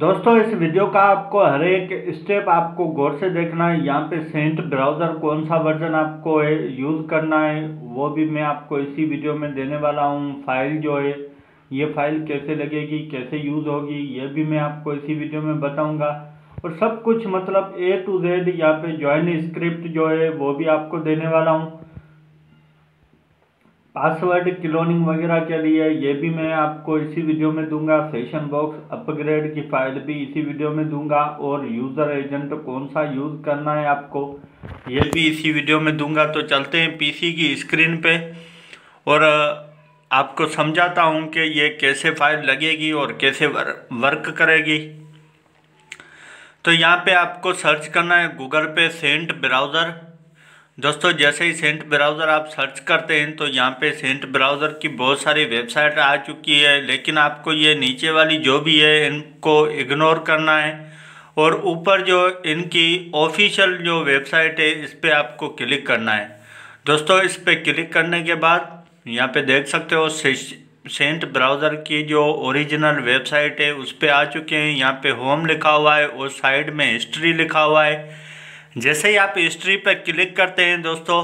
दोस्तों इस वीडियो का आपको हर एक स्टेप आपको गौर से देखना है यहाँ पे सेंट ब्राउज़र कौन सा वर्जन आपको है यूज़ करना है वो भी मैं आपको इसी वीडियो में देने वाला हूँ फाइल जो है ये फाइल कैसे लगेगी कैसे यूज़ होगी ये भी मैं आपको इसी वीडियो में बताऊँगा और सब कुछ मतलब ए टू जेड यहाँ पे ज्वाइन स्क्रिप्ट जो है वो भी आपको देने वाला हूँ पासवर्ड क्लोनिंग वगैरह के लिए ये भी मैं आपको इसी वीडियो में दूंगा सेशन बॉक्स अपग्रेड की फाइल भी इसी वीडियो में दूंगा और यूज़र एजेंट कौन सा यूज़ करना है आपको ये भी इसी वीडियो में दूंगा तो चलते हैं पीसी की स्क्रीन पे और आपको समझाता हूँ कि ये कैसे फाइल लगेगी और कैसे वर्क करेगी तो यहाँ पर आपको सर्च करना है गूगल पे सेंट ब्राउज़र दोस्तों जैसे ही सेंट ब्राउज़र आप सर्च करते हैं तो यहाँ पे सेंट ब्राउज़र की बहुत सारी वेबसाइट आ चुकी है लेकिन आपको ये नीचे वाली जो भी है इनको इग्नोर करना है और ऊपर जो इनकी ऑफिशियल जो वेबसाइट है इस पर आपको क्लिक करना है दोस्तों इस पर क्लिक करने के बाद यहाँ पे देख सकते हो सेंट ब्राउज़र की जो ओरिजिनल वेबसाइट है उस पर आ चुके हैं यहाँ पर होम लिखा हुआ है और साइड में हिस्ट्री लिखा हुआ है जैसे ही आप हिस्ट्री पर क्लिक करते हैं दोस्तों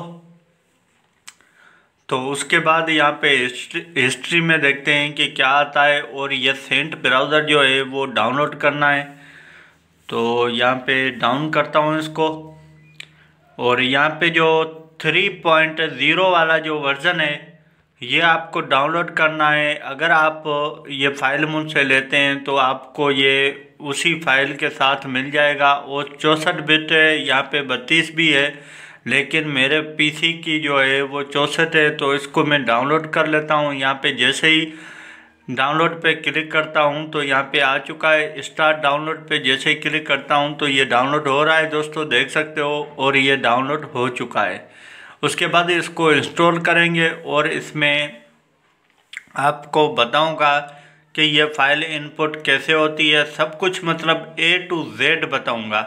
तो उसके बाद यहाँ पे हिस्ट्री हिस्ट्री में देखते हैं कि क्या आता है और ये सेंट ब्राउज़र जो है वो डाउनलोड करना है तो यहाँ पे डाउन करता हूँ इसको और यहाँ पे जो 3.0 वाला जो वर्ज़न है ये आपको डाउनलोड करना है अगर आप ये फ़ाइल मुझसे लेते हैं तो आपको ये उसी फाइल के साथ मिल जाएगा वो चौंसठ बिट है यहाँ पे बत्तीस भी है लेकिन मेरे पीसी की जो है वो चौंसठ है तो इसको मैं डाउनलोड कर लेता हूँ यहाँ पे जैसे ही डाउनलोड पे क्लिक करता हूँ तो यहाँ पे आ चुका है स्टार्ट डाउनलोड पे जैसे ही क्लिक करता हूँ तो ये डाउनलोड हो रहा है दोस्तों देख सकते हो और ये डाउनलोड हो चुका है उसके बाद इसको इंस्टॉल करेंगे और इसमें आपको बताऊँगा कि यह फ़ाइल इनपुट कैसे होती है सब कुछ मतलब ए टू जेड बताऊंगा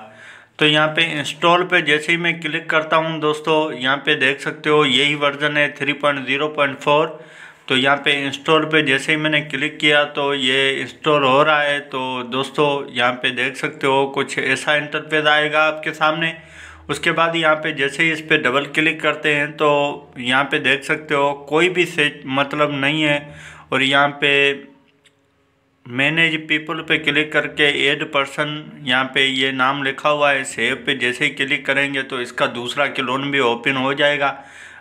तो यहाँ पे इंस्टॉल पे जैसे ही मैं क्लिक करता हूँ दोस्तों यहाँ पे देख सकते हो यही वर्जन है 3.0.4 तो यहाँ पे इंस्टॉल पे जैसे ही मैंने क्लिक किया तो ये इंस्टॉल हो रहा है तो दोस्तों यहाँ पे देख सकते हो कुछ ऐसा इंटरफेस आएगा आपके सामने उसके बाद यहाँ पे जैसे ही इस पर डबल क्लिक करते हैं तो यहाँ पे देख सकते हो कोई भी से मतलब नहीं है और यहाँ पे मैंने पीपल पे क्लिक करके एड पर्सन यहाँ पे ये नाम लिखा हुआ है सेव पे जैसे ही क्लिक करेंगे तो इसका दूसरा क्लोन भी ओपन हो जाएगा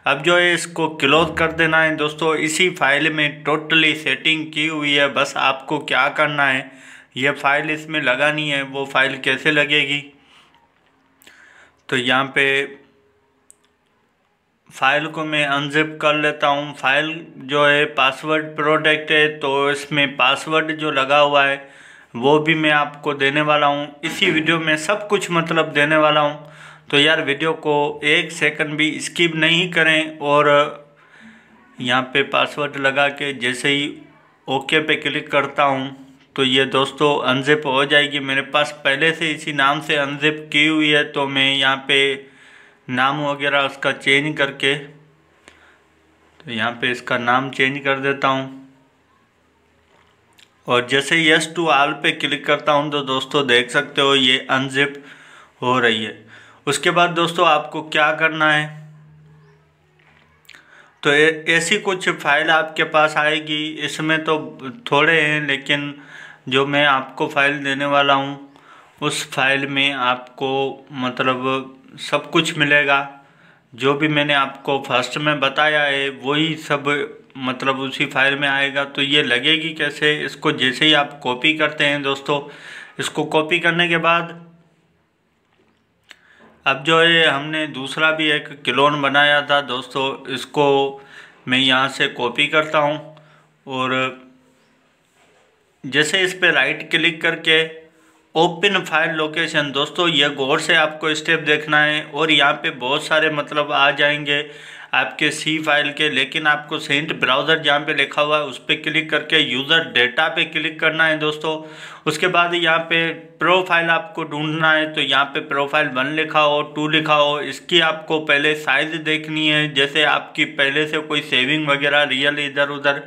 अब जो है इसको क्लोज कर देना है दोस्तों इसी फाइल में टोटली सेटिंग की हुई है बस आपको क्या करना है ये फाइल इसमें लगानी है वो फाइल कैसे लगेगी तो यहाँ पे फाइल को मैं अनजिप कर लेता हूँ फाइल जो है पासवर्ड प्रोटेक्ट है तो इसमें पासवर्ड जो लगा हुआ है वो भी मैं आपको देने वाला हूँ इसी वीडियो में सब कुछ मतलब देने वाला हूँ तो यार वीडियो को एक सेकंड भी स्किप नहीं करें और यहाँ पे पासवर्ड लगा के जैसे ही ओके पे क्लिक करता हूँ तो ये दोस्तों अनजिप हो जाएगी मेरे पास पहले से इसी नाम से अनजिप की हुई है तो मैं यहाँ पर नाम वगैरह उसका चेंज करके तो यहाँ पे इसका नाम चेंज कर देता हूँ और जैसे यस टू आल पे क्लिक करता हूँ तो दोस्तों देख सकते हो ये अनजिप हो रही है उसके बाद दोस्तों आपको क्या करना है तो ऐसी कुछ फाइल आपके पास आएगी इसमें तो थोड़े हैं लेकिन जो मैं आपको फाइल देने वाला हूँ उस फाइल में आपको मतलब सब कुछ मिलेगा जो भी मैंने आपको फर्स्ट में बताया है वही सब मतलब उसी फाइल में आएगा तो ये लगेगी कैसे इसको जैसे ही आप कॉपी करते हैं दोस्तों इसको कॉपी करने के बाद अब जो है हमने दूसरा भी एक क्लोन बनाया था दोस्तों इसको मैं यहाँ से कॉपी करता हूँ और जैसे इस पर राइट क्लिक करके ओपन फाइल लोकेशन दोस्तों ये गौर से आपको स्टेप देखना है और यहाँ पे बहुत सारे मतलब आ जाएंगे आपके सी फाइल के लेकिन आपको सेंट ब्राउज़र जहाँ पे लिखा हुआ है उस पर क्लिक करके यूज़र डेटा पे क्लिक करना है दोस्तों उसके बाद यहाँ पे प्रोफाइल आपको ढूंढना है तो यहाँ पे प्रोफाइल वन लिखा हो टू लिखा हो इसकी आपको पहले साइज़ देखनी है जैसे आपकी पहले से कोई सेविंग वगैरह रियल इधर उधर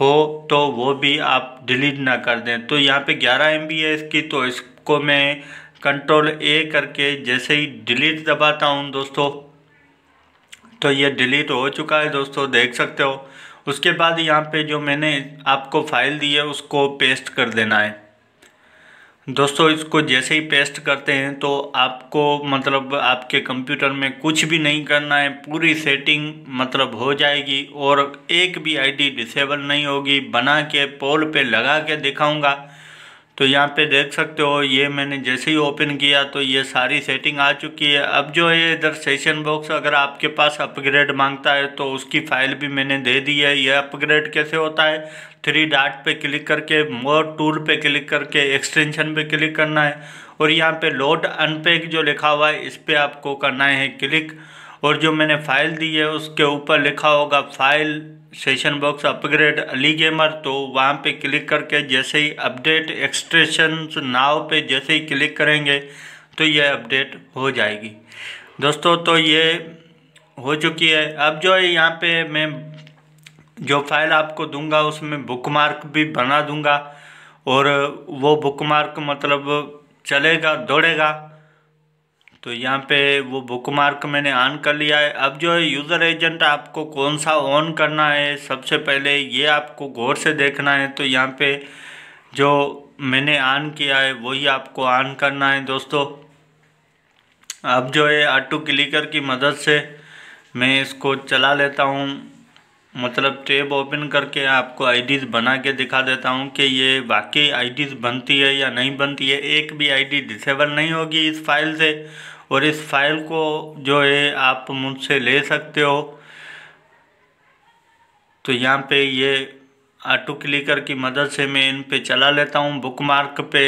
हो तो वो भी आप डिलीट ना कर दें तो यहाँ पे 11 एम है इसकी तो इसको मैं कंट्रोल ए करके जैसे ही डिलीट दबाता हूँ दोस्तों तो ये डिलीट हो चुका है दोस्तों देख सकते हो उसके बाद यहाँ पे जो मैंने आपको फाइल दी है उसको पेस्ट कर देना है दोस्तों इसको जैसे ही पेस्ट करते हैं तो आपको मतलब आपके कंप्यूटर में कुछ भी नहीं करना है पूरी सेटिंग मतलब हो जाएगी और एक भी आईडी डिसेबल नहीं होगी बना के पोल पे लगा के दिखाऊंगा तो यहाँ पे देख सकते हो ये मैंने जैसे ही ओपन किया तो ये सारी सेटिंग आ चुकी है अब जो है इधर सेशन बॉक्स अगर आपके पास अपग्रेड मांगता है तो उसकी फाइल भी मैंने दे दी है यह अपग्रेड कैसे होता है थ्री डाट पे क्लिक करके मोर टूल पे क्लिक करके एक्सटेंशन पे क्लिक करना है और यहाँ पे लोड अनपैक जो लिखा हुआ है इस पर आपको करना है क्लिक और जो मैंने फाइल दी है उसके ऊपर लिखा होगा file session box upgrade Ali gamer तो वहाँ पे क्लिक करके जैसे ही अपडेट एक्सट्रेशन नाव पे जैसे ही क्लिक करेंगे तो ये अपडेट हो जाएगी दोस्तों तो ये हो चुकी है अब जो है यहाँ पे मैं जो फाइल आपको दूंगा उसमें बुकमार्क भी बना दूंगा और वो बुकमार्क मतलब चलेगा दौड़ेगा तो यहाँ पे वो बुक मार्क मैंने ऑन कर लिया है अब जो है यूज़र एजेंट आपको कौन सा ऑन करना है सबसे पहले ये आपको गौर से देखना है तो यहाँ पे जो मैंने ऑन किया है वही आपको ऑन करना है दोस्तों अब जो है ऑटो क्लिकर की मदद से मैं इसको चला लेता हूँ मतलब टेब ओपन करके आपको आईडीज़ बना के दिखा देता हूँ कि ये वाकई आईडीज़ बनती है या नहीं बनती है एक भी आईडी डिसेबल नहीं होगी इस फाइल से और इस फाइल को जो है आप मुझसे ले सकते हो तो यहाँ पे ये ऑटो क्लिकर की मदद से मैं इन पे चला लेता हूँ बुक मार्क पे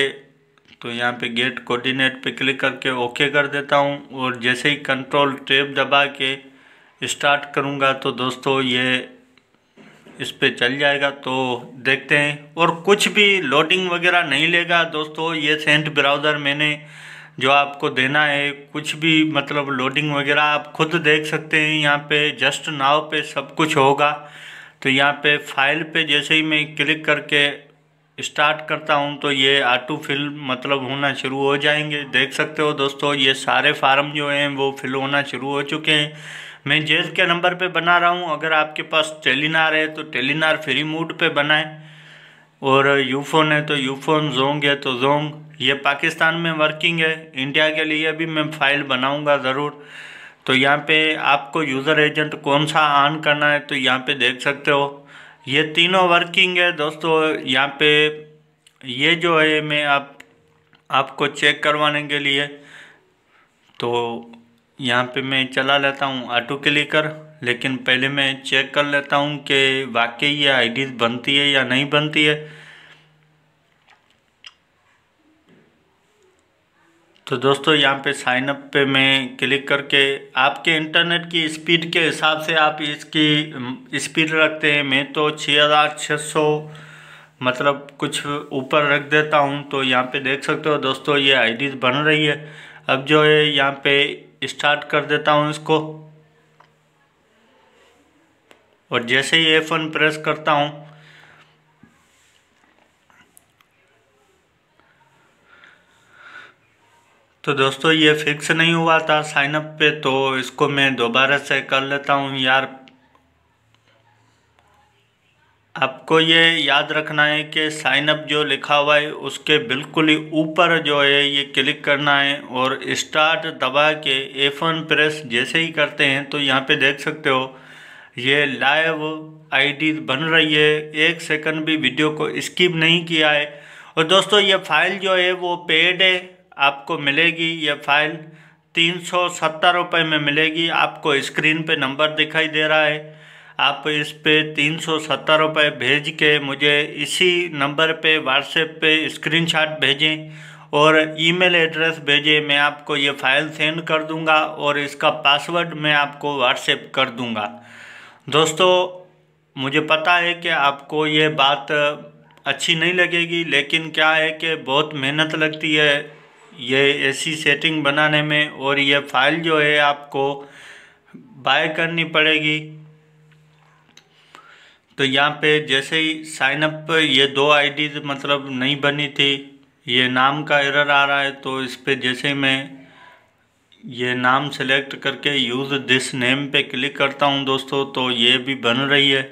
तो यहाँ पे गेट कोऑर्डिनेट पे क्लिक करके ओके कर देता हूँ और जैसे ही कंट्रोल टेप दबा के स्टार्ट करूँगा तो दोस्तों ये इस पर चल जाएगा तो देखते हैं और कुछ भी लोडिंग वगैरह नहीं लेगा दोस्तों ये सेंट ब्राउज़र मैंने जो आपको देना है कुछ भी मतलब लोडिंग वगैरह आप खुद देख सकते हैं यहाँ पे जस्ट नाव पे सब कुछ होगा तो यहाँ पे फाइल पे जैसे ही मैं क्लिक करके स्टार्ट करता हूँ तो ये ऑटो फिल मतलब होना शुरू हो जाएंगे देख सकते हो दोस्तों ये सारे फार्म जो हैं वो फिल होना शुरू हो चुके हैं मैं जेज के नंबर पे बना रहा हूँ अगर आपके पास टेलीनार है तो टेलीनार फ्री मोड पे बनाएं और यूफोन है तो यूफोन जोंग है तो जोंग ये पाकिस्तान में वर्किंग है इंडिया के लिए भी मैं फाइल बनाऊँगा ज़रूर तो यहाँ पे आपको यूज़र एजेंट कौन सा ऑन करना है तो यहाँ पे देख सकते हो ये तीनों वर्किंग है दोस्तों यहाँ पे ये जो है मैं आप आपको चेक करवाने के लिए तो यहाँ पे मैं चला लेता हूँ ऑटो के लेकर लेकिन पहले मैं चेक कर लेता हूँ कि वाकई ये आई बनती है या नहीं बनती है तो दोस्तों यहाँ पे साइन अप पे मैं क्लिक करके आपके इंटरनेट की स्पीड के हिसाब से आप इसकी स्पीड रखते हैं मैं तो छः हज़ार छः सौ मतलब कुछ ऊपर रख देता हूँ तो यहाँ पे देख सकते हो दोस्तों ये आईडीज बन रही है अब जो है यहाँ पे स्टार्ट कर देता हूँ इसको और जैसे ही एफ वन प्रेस करता हूँ तो दोस्तों ये फिक्स नहीं हुआ था साइन अप पे तो इसको मैं दोबारा से कर लेता हूँ यार आपको ये याद रखना है कि साइन अप जो लिखा हुआ है उसके बिल्कुल ही ऊपर जो है ये क्लिक करना है और स्टार्ट दबा के एफ वन प्रेस जैसे ही करते हैं तो यहाँ पे देख सकते हो ये लाइव आईडी बन रही है एक सेकंड भी वीडियो को स्किप नहीं किया है और दोस्तों ये फाइल जो है वो पेड है आपको मिलेगी ये फाइल तीन सौ सत्तर रुपये में मिलेगी आपको स्क्रीन पर नंबर दिखाई दे रहा है आप इस पर तीन सौ सत्तर रुपये भेज के मुझे इसी नंबर पे व्हाट्सएप पे स्क्रीनशॉट भेजें और ईमेल एड्रेस भेजें मैं आपको ये फ़ाइल सेंड कर दूंगा और इसका पासवर्ड मैं आपको व्हाट्सएप कर दूंगा दोस्तों मुझे पता है कि आपको ये बात अच्छी नहीं लगेगी लेकिन क्या है कि बहुत मेहनत लगती है ये ऐसी सेटिंग बनाने में और ये फ़ाइल जो है आपको बाय करनी पड़ेगी तो यहाँ पे जैसे ही साइन अप ये दो आईडी मतलब नहीं बनी थी ये नाम का एरर आ रहा है तो इस पर जैसे ही मैं ये नाम सेलेक्ट करके यूज़ दिस नेम पे क्लिक करता हूँ दोस्तों तो ये भी बन रही है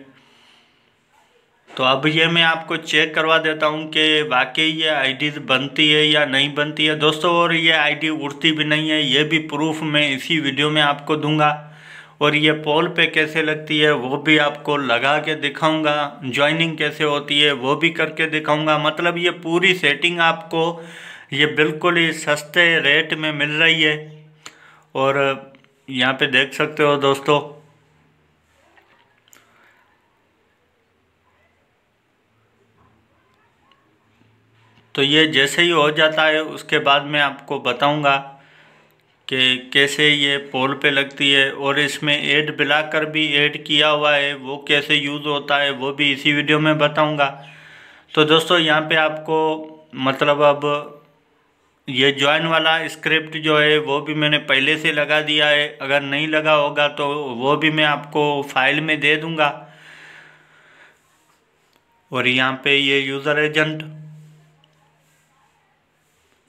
तो अब ये मैं आपको चेक करवा देता हूँ कि वाकई ये आईडी बनती है या नहीं बनती है दोस्तों और ये आईडी उड़ती भी नहीं है ये भी प्रूफ मैं इसी वीडियो में आपको दूंगा और ये पोल पे कैसे लगती है वो भी आपको लगा के दिखाऊंगा ज्वाइनिंग कैसे होती है वो भी करके दिखाऊंगा मतलब ये पूरी सेटिंग आपको ये बिल्कुल ही सस्ते रेट में मिल रही है और यहाँ पे देख सकते हो दोस्तों तो ये जैसे ही हो जाता है उसके बाद मैं आपको बताऊंगा कि कैसे ये पोल पे लगती है और इसमें ऐड बिलाकर भी ऐड किया हुआ है वो कैसे यूज़ होता है वो भी इसी वीडियो में बताऊंगा तो दोस्तों यहाँ पे आपको मतलब अब ये जॉइन वाला स्क्रिप्ट जो है वो भी मैंने पहले से लगा दिया है अगर नहीं लगा होगा तो वो भी मैं आपको फाइल में दे दूँगा और यहाँ पे ये यूज़र एजेंट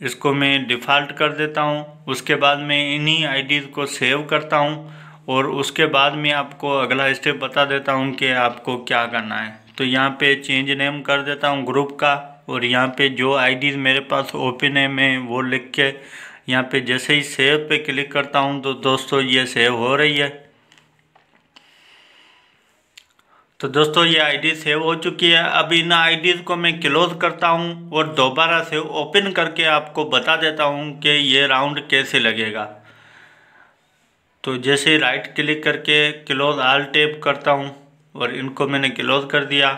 इसको मैं डिफ़ॉल्ट कर देता हूँ उसके बाद मैं इन्हीं आईडीज़ को सेव करता हूँ और उसके बाद मैं आपको अगला स्टेप बता देता हूँ कि आपको क्या करना है तो यहाँ पे चेंज नेम कर देता हूँ ग्रुप का और यहाँ पे जो आईडीज़ मेरे पास ओपन है मैं वो लिख के यहाँ पे जैसे ही सेव पे क्लिक करता हूँ तो दोस्तों ये सेव हो रही है तो दोस्तों ये आईडी सेव हो चुकी है अब इन आईडीज़ को मैं क्लोज करता हूँ और दोबारा से ओपन करके आपको बता देता हूँ कि ये राउंड कैसे लगेगा तो जैसे राइट क्लिक करके क्लोज आल टेप करता हूँ और इनको मैंने क्लोज कर दिया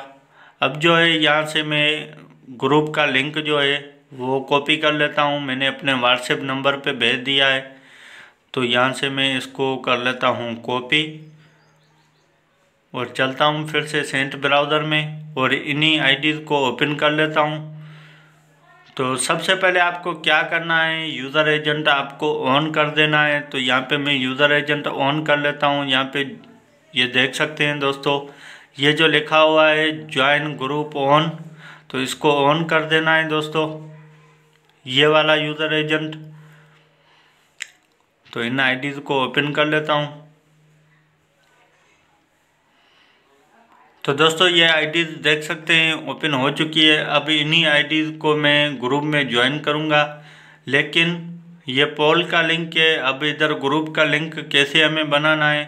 अब जो है यहाँ से मैं ग्रुप का लिंक जो है वो कॉपी कर लेता हूँ मैंने अपने व्हाट्सएप नंबर पर भेज दिया है तो यहाँ से मैं इसको कर लेता हूँ कॉपी और चलता हूँ फिर से सेंट ब्राउज़र में और इन्हीं आईडी को ओपन कर लेता हूँ तो सबसे पहले आपको क्या करना है यूज़र एजेंट आपको ऑन कर देना है तो यहाँ पे मैं यूज़र एजेंट ऑन कर लेता हूँ यहाँ पे ये देख सकते हैं दोस्तों ये जो लिखा हुआ है ज्वाइन ग्रुप ऑन तो इसको ऑन कर देना है दोस्तों ये वाला यूज़र एजेंट तो इन आईडीज़ को ओपन कर लेता हूँ तो दोस्तों ये आईडीज़ देख सकते हैं ओपन हो चुकी है अब इन्हीं आईडीज़ को मैं ग्रुप में ज्वाइन करूँगा लेकिन ये पोल का लिंक है अब इधर ग्रुप का लिंक कैसे हमें बनाना है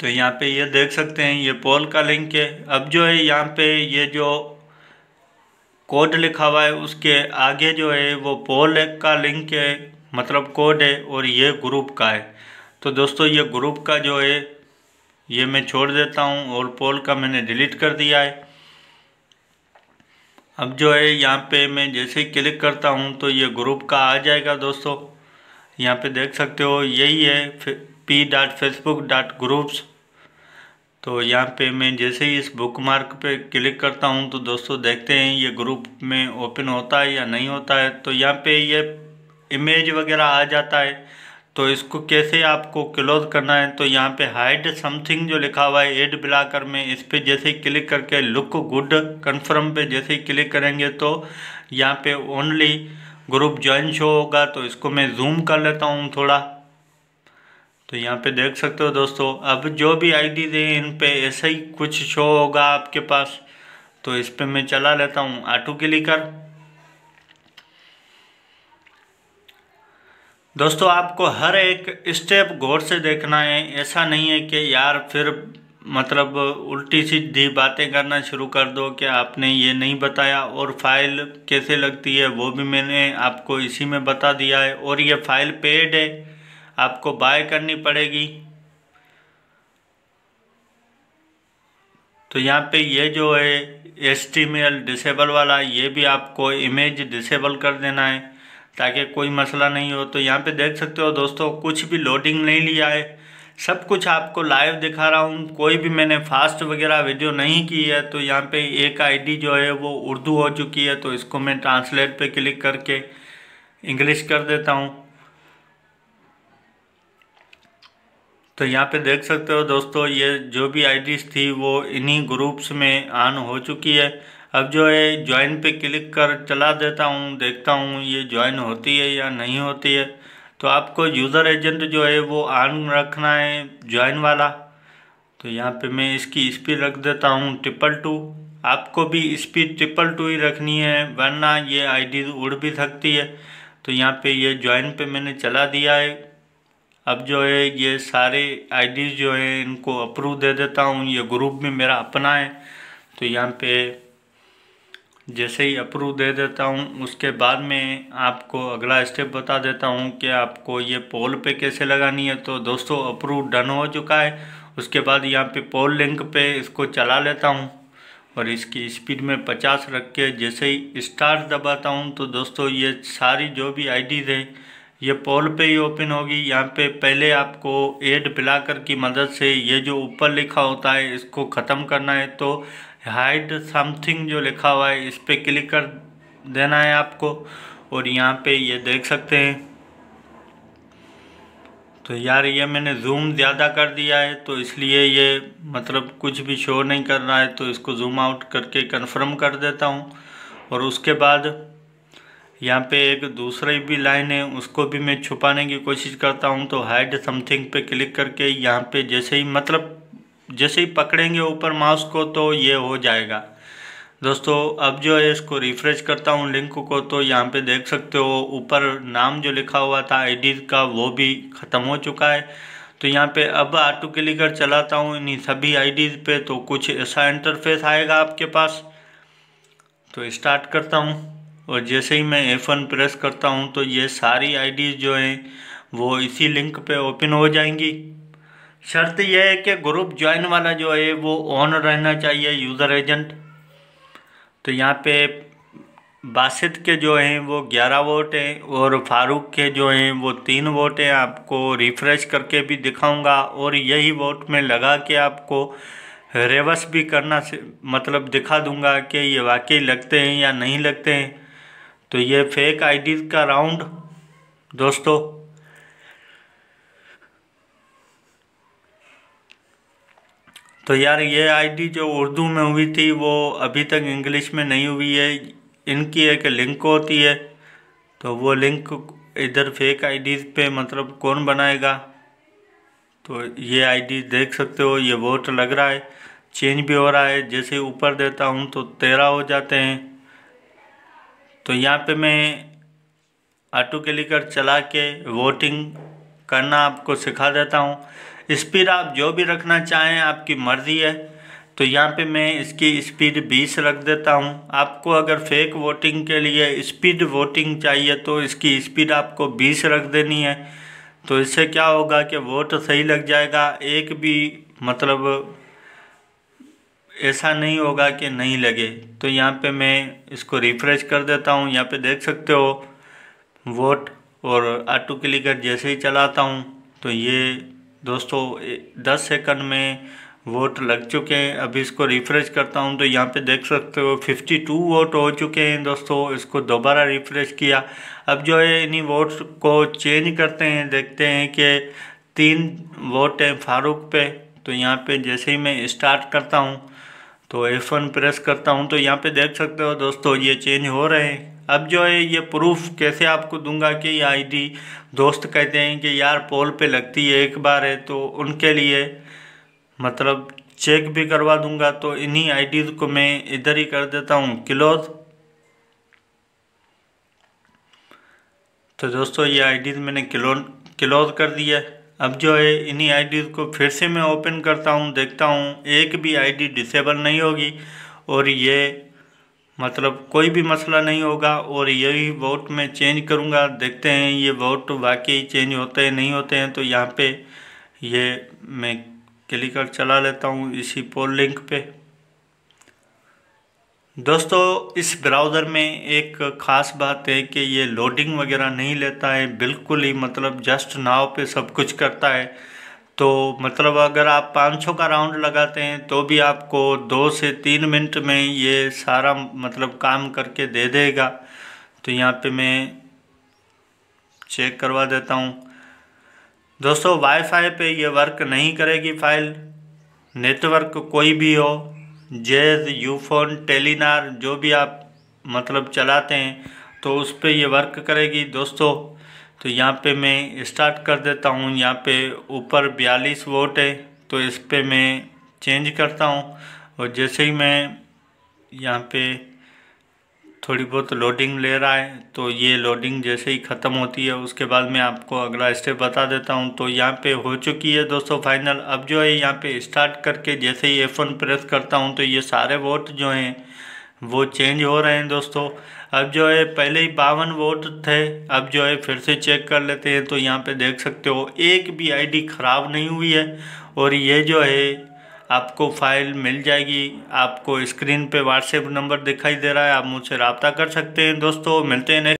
तो यहाँ पे ये देख सकते हैं ये पोल का लिंक है अब जो है यहाँ पे ये जो कोड लिखा हुआ है उसके आगे जो है वो पोल का लिंक है मतलब कोड है और ये ग्रुप का है तो दोस्तों ये ग्रुप का जो है ये मैं छोड़ देता हूँ और पोल का मैंने डिलीट कर दिया है अब जो है यहाँ पे मैं जैसे ही क्लिक करता हूँ तो ये ग्रुप का आ जाएगा दोस्तों यहाँ पे देख सकते हो यही है P dot Facebook dot groups तो यहाँ पे मैं जैसे ही इस बुक मार्क पर क्लिक करता हूँ तो दोस्तों देखते हैं ये ग्रुप में ओपन होता है या नहीं होता है तो यहाँ पे ये इमेज वगैरह आ जाता है तो इसको कैसे आपको क्लोज करना है तो यहाँ पे हाइड समथिंग जो लिखा हुआ है एड ब्लाकर में इस पर जैसे ही क्लिक करके लुक गुड कन्फर्म पे जैसे ही क्लिक करेंगे तो यहाँ पे ओनली ग्रुप ज्वाइन शो होगा तो इसको मैं जूम कर लेता हूँ थोड़ा तो यहाँ पे देख सकते हो दोस्तों अब जो भी आईडी दे इन पे ऐसा ही कुछ शो होगा आपके पास तो इस पर मैं चला लेता हूँ आटू क्लिक कर दोस्तों आपको हर एक स्टेप गौर से देखना है ऐसा नहीं है कि यार फिर मतलब उल्टी सीधी बातें करना शुरू कर दो कि आपने ये नहीं बताया और फाइल कैसे लगती है वो भी मैंने आपको इसी में बता दिया है और ये फाइल पेड है आपको बाय करनी पड़ेगी तो यहाँ पे ये जो है एस डिसेबल वाला ये भी आपको इमेज डिसेबल कर देना है ताकि कोई मसला नहीं हो तो यहाँ पे देख सकते हो दोस्तों कुछ भी लोडिंग नहीं लिया है सब कुछ आपको लाइव दिखा रहा हूँ कोई भी मैंने फास्ट वगैरह वीडियो नहीं की है तो यहाँ पे एक आईडी जो है वो उर्दू हो चुकी है तो इसको मैं ट्रांसलेट पे क्लिक करके इंग्लिश कर देता हूँ तो यहाँ पे देख सकते हो दोस्तों ये जो भी आईडीज़ थी वो इन्हीं ग्रुप्स में ऑन हो चुकी है अब जो है ज्वाइन पे क्लिक कर चला देता हूँ देखता हूँ ये ज्वाइन होती है या नहीं होती है तो आपको यूज़र एजेंट जो है वो ऑन रखना है ज्वाइन वाला तो यहाँ पे मैं इसकी स्पीड रख देता हूँ ट्रिपल टू आपको भी स्पीड ट्रिपल टू ही रखनी है वरना ये आईडी उड़ भी सकती है तो यहाँ पे ये ज्वाइन पे मैंने चला दिया है अब जो है ये सारे आईडीज़ जो है इनको अप्रूव दे देता हूँ ये ग्रुप भी मेरा अपना है तो यहाँ पे जैसे ही अप्रूव दे देता हूँ उसके बाद में आपको अगला स्टेप बता देता हूँ कि आपको ये पोल पे कैसे लगानी है तो दोस्तों अप्रूव डन हो चुका है उसके बाद यहाँ पे पोल लिंक पे इसको चला लेता हूँ और इसकी स्पीड में पचास रख के जैसे ही स्टार दबाता हूँ तो दोस्तों ये सारी जो भी आईडीज है ये पोल पे ही ओपन होगी यहाँ पे पहले आपको एड पिलाकर की मदद से ये जो ऊपर लिखा होता है इसको ख़त्म करना है तो हाइड समथिंग जो लिखा हुआ है इस पर क्लिक कर देना है आपको और यहाँ पे ये देख सकते हैं तो यार ये मैंने जूम ज़्यादा कर दिया है तो इसलिए ये मतलब कुछ भी शो नहीं कर रहा है तो इसको जूम आउट करके कंफर्म कर देता हूँ और उसके बाद यहाँ पे एक दूसरी भी लाइन है उसको भी मैं छुपाने की कोशिश करता हूँ तो हाइड समथिंग पे क्लिक करके यहाँ पे जैसे ही मतलब जैसे ही पकड़ेंगे ऊपर माउस को तो ये हो जाएगा दोस्तों अब जो है इसको रिफ्रेश करता हूँ लिंक को तो यहाँ पे देख सकते हो ऊपर नाम जो लिखा हुआ था आईडी का वो भी ख़त्म हो चुका है तो यहाँ पे अब आटो क्लिकर चलाता हूँ इन्हीं सभी आईडीज़ पे तो कुछ ऐसा इंटरफेस आएगा आपके पास तो स्टार्ट करता हूँ और जैसे ही मैं एफ प्रेस करता हूँ तो ये सारी आई जो हैं वो इसी लिंक पर ओपन हो जाएंगी शर्त यह है कि ग्रुप ज्वाइन वाला जो है वो ऑन रहना चाहिए यूज़र एजेंट तो यहाँ पे बासित के जो हैं वो ग्यारह वोट हैं और फारूक के जो हैं वो तीन वोट हैं आपको रिफ़्रेश करके भी दिखाऊंगा और यही वोट में लगा के आपको रेवस भी करना मतलब दिखा दूंगा कि ये वाकई लगते हैं या नहीं लगते हैं तो ये फेक आईडी का राउंड दोस्तों तो यार ये आईडी जो उर्दू में हुई थी वो अभी तक इंग्लिश में नहीं हुई है इनकी एक लिंक होती है तो वो लिंक इधर फेक आईडी पे मतलब कौन बनाएगा तो ये आईडी देख सकते हो ये वोट लग रहा है चेंज भी हो रहा है जैसे ऊपर देता हूँ तो तेरह हो जाते हैं तो यहाँ पे मैं ऑटो क्लिकर चला के वोटिंग करना आपको सिखा देता हूँ स्पीड आप जो भी रखना चाहें आपकी मर्ज़ी है तो यहाँ पे मैं इसकी स्पीड 20 रख देता हूँ आपको अगर फेक वोटिंग के लिए स्पीड वोटिंग चाहिए तो इसकी स्पीड आपको 20 रख देनी है तो इससे क्या होगा कि वोट सही लग जाएगा एक भी मतलब ऐसा नहीं होगा कि नहीं लगे तो यहाँ पे मैं इसको रिफ़्रेश कर देता हूँ यहाँ पे देख सकते हो वोट और ऑटो क्लिकर जैसे ही चलाता हूँ तो ये दोस्तों दस सेकंड में वोट लग चुके हैं अभी इसको रिफ्रेश करता हूं तो यहाँ पे देख सकते हो 52 वोट हो चुके हैं दोस्तों इसको दोबारा रिफ्रेश किया अब जो है इन्हीं वोट को चेंज करते हैं देखते हैं कि तीन वोट हैं फारूक पे तो यहाँ पे जैसे ही मैं स्टार्ट करता हूँ तो एफ प्रेस करता हूँ तो यहाँ पे देख सकते हो दोस्तों ये चेंज हो रहे हैं अब जो है ये प्रूफ कैसे आपको दूंगा कि ये आईडी दोस्त कहते हैं कि यार पोल पे लगती है एक बार है तो उनके लिए मतलब चेक भी करवा दूंगा तो इन्हीं आईडीज़ को मैं इधर ही कर देता हूँ क्लोज तो दोस्तों ये आईडीज़ मैंने क्लोन क्लोज कर दिया अब जो है इन्हीं आईडीज़ को फिर से मैं ओपन करता हूँ देखता हूँ एक भी आईडी डिसेबल नहीं होगी और ये मतलब कोई भी मसला नहीं होगा और यही वोट मैं चेंज करूंगा देखते हैं ये वोट वाकई चेंज होते हैं नहीं होते हैं तो यहाँ पे ये मैं क्लिक कर चला लेता हूँ इसी पोल लिंक पे दोस्तों इस ब्राउज़र में एक ख़ास बात है कि ये लोडिंग वगैरह नहीं लेता है बिल्कुल ही मतलब जस्ट नाव पे सब कुछ करता है तो मतलब अगर आप पाँच छः का राउंड लगाते हैं तो भी आपको दो से तीन मिनट में ये सारा मतलब काम करके दे देगा तो यहाँ पे मैं चेक करवा देता हूँ दोस्तों वाईफाई पे ये वर्क नहीं करेगी फाइल नेटवर्क कोई भी हो जेज यूफोन टेलीनार जो भी आप मतलब चलाते हैं तो उस पर यह वर्क करेगी दोस्तों तो यहाँ पे मैं स्टार्ट कर देता हूँ यहाँ पे ऊपर 42 वोट है तो इस पर मैं चेंज करता हूँ और जैसे ही मैं यहाँ पे थोड़ी बहुत लोडिंग ले रहा है तो ये लोडिंग जैसे ही ख़त्म होती है उसके बाद मैं आपको अगला स्टेप बता देता हूँ तो यहाँ पे हो चुकी है दोस्तों फाइनल अब जो है यहाँ पे स्टार्ट करके जैसे ही एफ प्रेस करता हूँ तो ये सारे वोट जो हैं वो चेंज हो रहे हैं दोस्तों अब जो है पहले ही बावन वोट थे अब जो है फिर से चेक कर लेते हैं तो यहाँ पे देख सकते हो एक भी आईडी ख़राब नहीं हुई है और ये जो है आपको फाइल मिल जाएगी आपको स्क्रीन पे व्हाट्सएप नंबर दिखाई दे रहा है आप मुझसे रबता कर सकते हैं दोस्तों मिलते हैं